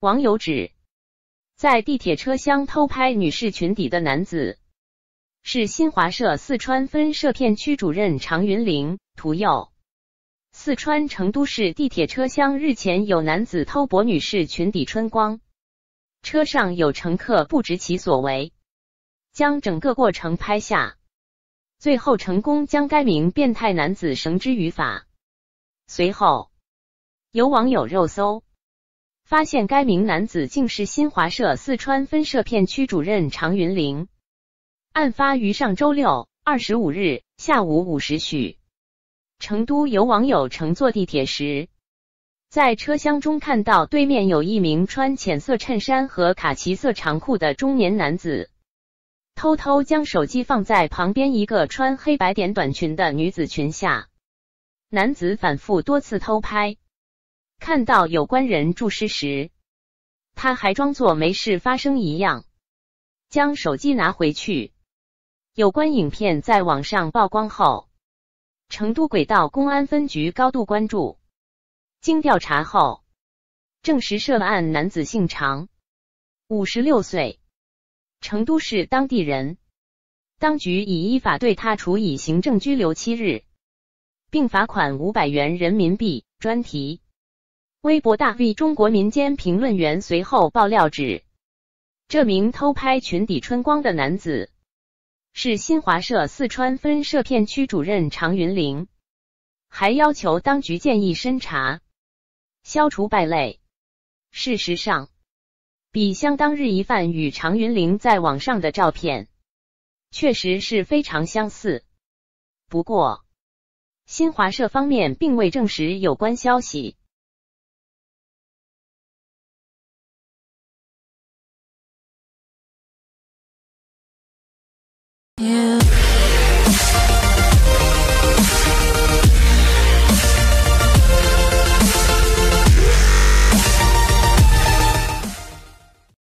网友指，在地铁车厢偷拍女士裙底的男子是新华社四川分社片区主任常云玲。图右，四川成都市地铁车厢日前有男子偷博女士裙底春光，车上有乘客不知其所为，将整个过程拍下，最后成功将该名变态男子绳之于法。随后，有网友肉搜。发现该名男子竟是新华社四川分社片区主任常云玲。案发于上周六二十五日下午五时许，成都有网友乘坐地铁时，在车厢中看到对面有一名穿浅色衬衫和卡其色长裤的中年男子，偷偷将手机放在旁边一个穿黑白点短裙的女子裙下，男子反复多次偷拍。看到有关人注视时，他还装作没事发生一样，将手机拿回去。有关影片在网上曝光后，成都轨道公安分局高度关注，经调查后，证实涉案男子姓常，五十六岁，成都市当地人。当局已依法对他处以行政拘留七日，并罚款五百元人民币。专题。微博大 V 中国民间评论员随后爆料，指这名偷拍裙底春光的男子是新华社四川分社片区主任常云玲，还要求当局建议深查，消除败类。事实上，比相当日一犯与常云玲在网上的照片确实是非常相似，不过新华社方面并未证实有关消息。